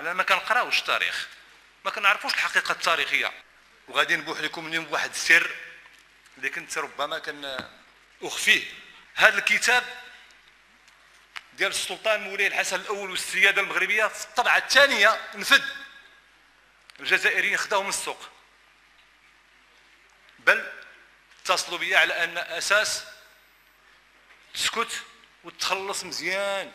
انا ما كنقراوش التاريخ ما كنعرفوش الحقيقه التاريخيه وغادي نبوح لكم اليوم بواحد السر اللي كنت ربما كان اخفيه هذا الكتاب ديال السلطان مولاي الحسن الاول والسياده المغربيه في الطبعه الثانيه نفد الجزائريين خداوه من السوق بل اتصلوا بي على ان اساس تسكت وتخلص مزيان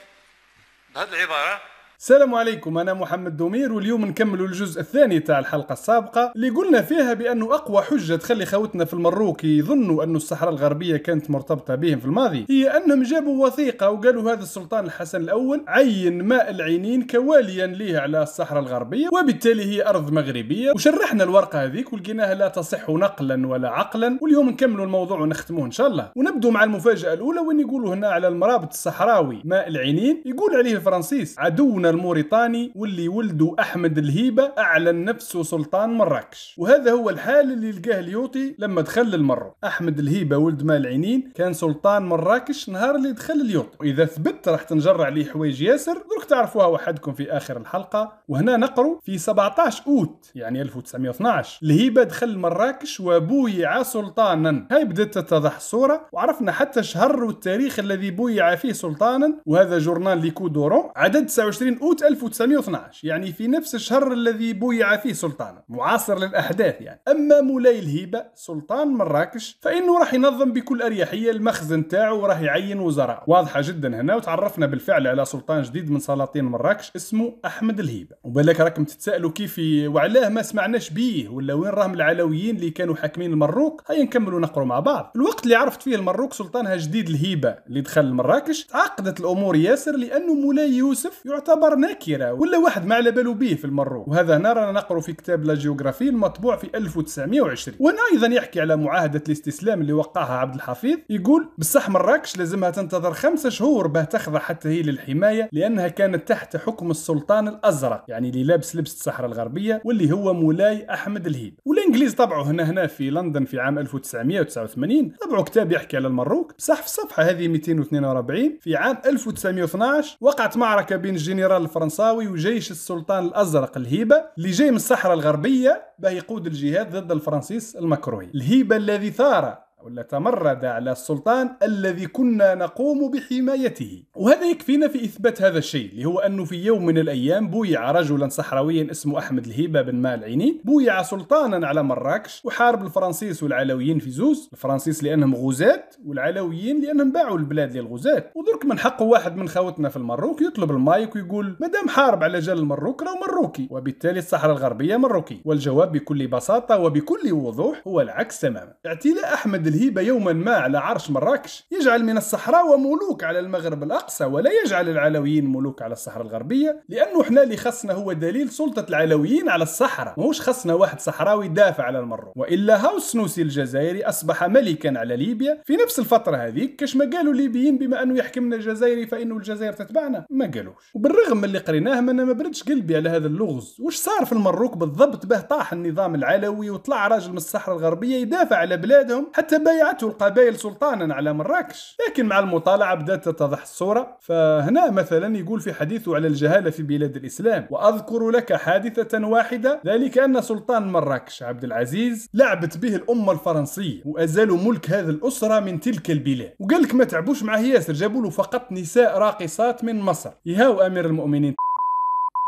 بهذه العباره السلام عليكم انا محمد دومير واليوم نكملوا الجزء الثاني تاع الحلقه السابقه اللي قلنا فيها بانه اقوى حجه تخلي خوتنا في المروك يظنوا انه الصحراء الغربيه كانت مرتبطه بهم في الماضي هي انهم جابوا وثيقه وقالوا هذا السلطان الحسن الاول عين ماء العينين كواليا ليه على الصحراء الغربيه وبالتالي هي ارض مغربيه وشرحنا الورقه هذيك ولقيناها لا تصح نقلا ولا عقلا واليوم نكملوا الموضوع ونختموه ان شاء الله ونبدو مع المفاجاه الاولى وين يقولوا هنا على المرابط الصحراوي ماء العينين يقول عليه الفرنسيس عدونا الموريتاني واللي ولده أحمد الهيبة أعلن نفسه سلطان مراكش وهذا هو الحال اللي لقاه اليوطي لما دخل المرو أحمد الهيبة ولد مال عينين كان سلطان مراكش نهار اللي دخل اليوطي وإذا ثبت راح تنجر عليه حوايج ياسر درك تعرفوها وحدكم في آخر الحلقة وهنا نقروا في 17 أوت يعني 1912 الهيبة دخل مراكش وبويع سلطانا هاي بدأت تتضح الصورة وعرفنا حتى الشهر والتاريخ الذي بويع فيه سلطانا وهذا جورنال ليكودورون عدد 29 من أوت 1912 يعني في نفس الشهر الذي بويع فيه سلطانا معاصر للأحداث يعني أما مولاي الهيبة سلطان مراكش فإنه راح ينظم بكل أريحية المخزن تاعه وراح يعين وزراء واضحة جدا هنا وتعرفنا بالفعل على سلطان جديد من سلاطين مراكش اسمه أحمد الهيبة وبالك راكم تتسالوا كيف وعلاه ما سمعناش بيه ولا وين راهم العلويين اللي كانوا حاكمين المروك هيا نكملوا نقروا مع بعض الوقت اللي عرفت فيه المروك سلطانها جديد الهيبة اللي دخل مراكش تعقدت الأمور ياسر لأنه مولاي يوسف يعتبر خبر نكرة ولا واحد ما على بالو به في المرو وهذا نرى نقرأ في كتاب لا جيوغرافي المطبوع في 1920 وهنا ايضا يحكي على معاهدة الاستسلام اللي وقعها عبد الحفيظ يقول بصح مراكش لازمها تنتظر خمسة شهور باه تخضع حتى هي للحماية لأنها كانت تحت حكم السلطان الأزرق يعني اللي لابس لبس الصحراء الغربية واللي هو مولاي أحمد الهيب والإنجليز طبعوا هنا هنا في لندن في عام 1989 طبعوا كتاب يحكي على المروك بصح في الصفحة هذه 242 في عام 1912 وقعت معركة بين الجنرال الجنرال الفرنساوي وجيش السلطان الأزرق الهيبة اللي جاي من الصحراء الغربية باه يقود الجهاد ضد الفرنسيس المكروي الهيبة الذي ثار ولا تمرد على السلطان الذي كنا نقوم بحمايته وهذا يكفينا في إثبات هذا الشيء اللي هو أنه في يوم من الأيام بويع رجلا صحراويا اسمه أحمد الهيبة بن مال عينين بويع سلطانا على مراكش وحارب الفرنسيس والعلويين في زوز الفرنسيس لأنهم غزاة والعلويين لأنهم باعوا البلاد للغزاة ودرك من حق واحد من خوتنا في المروك يطلب المايك ويقول مدام حارب على جال المروك راه مروكي وبالتالي الصحراء الغربية مروكي والجواب بكل بساطة وبكل وضوح هو العكس تماما اعتلاء أحمد الهيبة يوما ما على عرش مراكش يجعل من الصحراء ملوك على المغرب الأقصى ولا يجعل العلويين ملوك على الصحراء الغربية لأنه احنا اللي خصنا هو دليل سلطة العلويين على الصحراء ماهوش خصنا واحد صحراوي دافع على المرو وإلا هاوس نوسي الجزائري أصبح ملكا على ليبيا في نفس الفترة هذيك كاش ما قالوا الليبيين بما أنه يحكمنا الجزائري فإنه الجزائر تتبعنا ما قالوش وبالرغم من اللي قريناه ما أنا ما بردش قلبي على هذا اللغز وش صار في المروك بالضبط به طاح النظام العلوي وطلع راجل من الصحراء الغربية يدافع على بلادهم حتى بايعته القبائل سلطانا على مراكش لكن مع المطالعة بدأت تتضح الصورة فهنا مثلا يقول في حديثه على الجهالة في بلاد الإسلام وأذكر لك حادثة واحدة ذلك أن سلطان مراكش عبد العزيز لعبت به الأمة الفرنسية وأزالوا ملك هذه الأسرة من تلك البلاد وقال لك ما تعبوش معه ياسر جابوا له فقط نساء راقصات من مصر يهاو أمير المؤمنين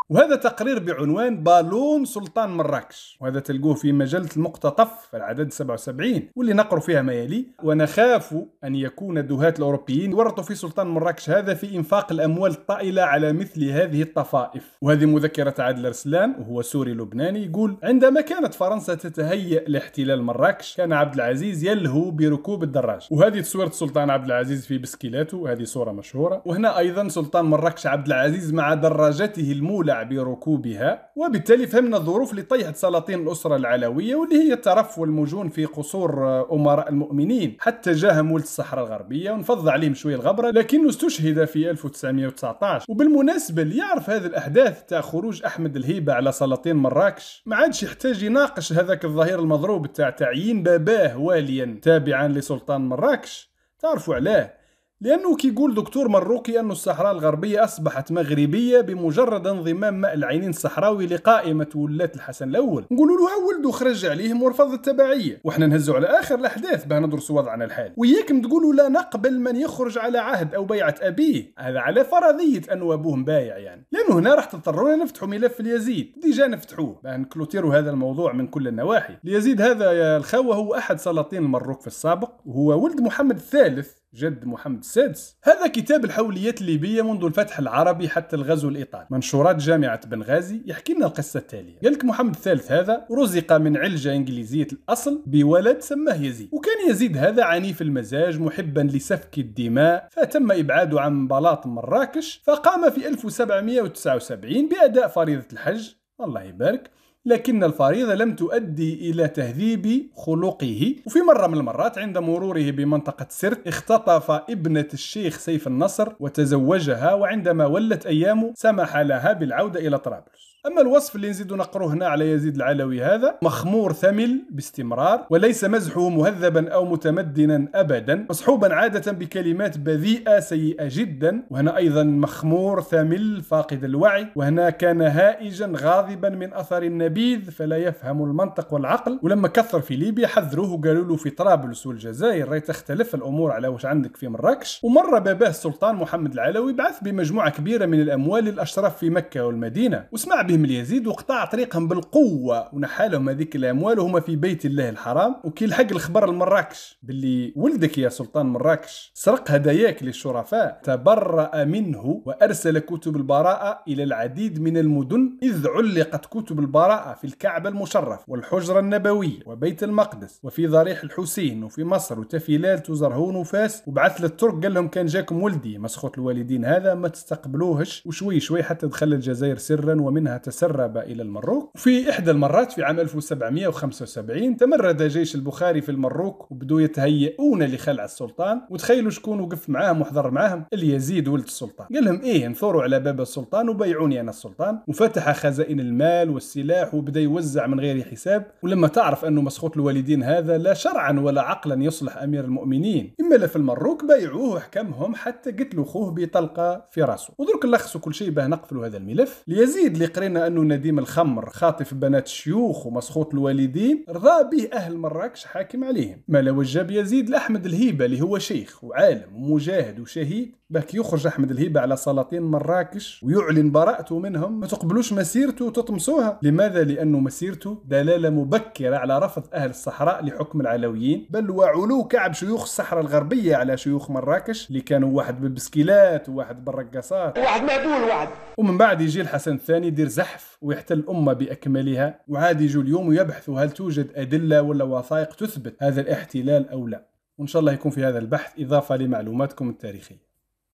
وهذا تقرير بعنوان بالون سلطان مراكش وهذا تلقوه في مجلة المقتطف في العدد 77 واللي نقر فيها ما يلي ونخاف أن يكون دهاة الأوروبيين ورطوا في سلطان مراكش هذا في إنفاق الأموال الطائلة على مثل هذه الطفائف وهذه مذكرة عادل أرسلان وهو سوري لبناني يقول عندما كانت فرنسا تتهيأ لاحتلال مراكش كان عبد العزيز يلهو بركوب الدراجة وهذه تصويرة السلطان عبد العزيز في بسكيلاته هذه صورة مشهورة وهنا أيضا سلطان مراكش عبد العزيز مع دراجته المولعة بركوبها وبالتالي فهمنا الظروف اللي طيحت سلاطين الأسرة العلوية واللي هي الترف والمجون في قصور آه، أمراء المؤمنين حتى جاه مولد الصحراء الغربية ونفض عليهم شوية الغبرة لكنه استشهد في 1919 وبالمناسبة اللي يعرف هذه الأحداث تاع خروج أحمد الهيبة على سلاطين مراكش ما عادش يحتاج يناقش هذاك الظهير المضروب تاع تعيين باباه واليا تابعا لسلطان مراكش تعرفوا علاه لأنه كيقول دكتور مروكي أن الصحراء الغربية أصبحت مغربية بمجرد انضمام ماء العينين الصحراوي لقائمة ولاة الحسن الأول نقولوا له أول خرج عليهم ورفض التبعية وحنا نهزوا على آخر الأحداث باه ندرسوا وضعنا الحالي وياكم تقولوا لا نقبل من يخرج على عهد أو بيعة أبيه هذا على فرضية أنه أبوه مبايع يعني لأنه هنا راح تضطرونا نفتحوا ملف اليزيد ديجا نفتحوه باه نكلوتيروا هذا الموضوع من كل النواحي اليزيد هذا يا الخاوة هو أحد سلاطين المروك في السابق وهو ولد محمد الثالث جد محمد السادس هذا كتاب الحوليات الليبية منذ الفتح العربي حتى الغزو الإيطالي منشورات جامعة بنغازي يحكي لنا القصة التالية قال لك محمد الثالث هذا رزق من علجة إنجليزية الأصل بولد سماه يزيد وكان يزيد هذا عنيف المزاج محبا لسفك الدماء فتم إبعاده عن بلاط مراكش فقام في 1779 بأداء فريضة الحج الله يبارك لكن الفريضة لم تؤدي إلى تهذيب خلقه وفي مرة من المرات عند مروره بمنطقة سرت اختطف ابنة الشيخ سيف النصر وتزوجها وعندما ولت أيامه سمح لها بالعودة إلى طرابلس أما الوصف اللي نزيد نقروه هنا على يزيد العلوي هذا مخمور ثمل باستمرار وليس مزحه مهذبا أو متمدنا أبدا مصحوبا عادة بكلمات بذيئة سيئة جدا وهنا أيضا مخمور ثمل فاقد الوعي وهنا كان هائجا غاضبا من أثر النبيذ فلا يفهم المنطق والعقل ولما كثر في ليبيا حذروه وقالوا له في طرابلس والجزائر راهي تختلف الأمور على واش عندك في مراكش ومر باباه السلطان محمد العلوي بعث بمجموعة كبيرة من الأموال للأشراف في مكة والمدينة وسمع بهم اليزيد وقطع طريقهم بالقوه ونحالهم هذيك الاموال وهما في بيت الله الحرام وكي لحق الخبر لمراكش باللي ولدك يا سلطان مراكش سرق هداياك للشرفاء تبرأ منه وارسل كتب البراءه الى العديد من المدن اذ علقت كتب البراءه في الكعبه المشرف والحجره النبويه وبيت المقدس وفي ضريح الحسين وفي مصر وتفيلال وزرهون وفاس وبعث للترك قال لهم كان جاكم ولدي مسخوط الوالدين هذا ما تستقبلوهش وشوي شوي حتى دخل الجزائر سرا ومنها تسرب إلى المروك وفي إحدى المرات في عام 1775 تمرد جيش البخاري في المروك وبدوا يتهيئون لخلع السلطان وتخيلوا شكون وقف معاهم وحضر معاهم اليزيد ولد السلطان قال لهم إيه انثوروا على باب السلطان وبيعوني أنا السلطان وفتح خزائن المال والسلاح وبدا يوزع من غير حساب ولما تعرف أنه مسخوط الوالدين هذا لا شرعا ولا عقلا يصلح أمير المؤمنين إما في المروك بايعوه وحكمهم حتى قتلوا خوه بطلقة في راسه ودرك نلخصوا كل شيء باه نقفلوا هذا الملف ليزيد اللي قرينا أنه نديم الخمر خاطف بنات الشيوخ ومسخوط الوالدين رضى به أهل مراكش حاكم عليهم ما لو جاب يزيد لأحمد الهيبة اللي هو شيخ وعالم ومجاهد وشهيد باك يخرج أحمد الهيبة على سلاطين مراكش ويعلن براءته منهم ما تقبلوش مسيرته وتطمسوها لماذا؟ لأنه مسيرته دلالة مبكرة على رفض أهل الصحراء لحكم العلويين بل وعلو كعب شيوخ الصحراء الغربية على شيوخ مراكش اللي كانوا واحد بالبسكيلات وواحد بالرقاصات واحد معدول واحد ومن بعد يجي الحسن الثاني يدير الزحف ويحتل الأمة بأكملها وعادي يجوا اليوم ويبحثوا هل توجد أدلة ولا وثائق تثبت هذا الاحتلال أو لا وإن شاء الله يكون في هذا البحث إضافة لمعلوماتكم التاريخية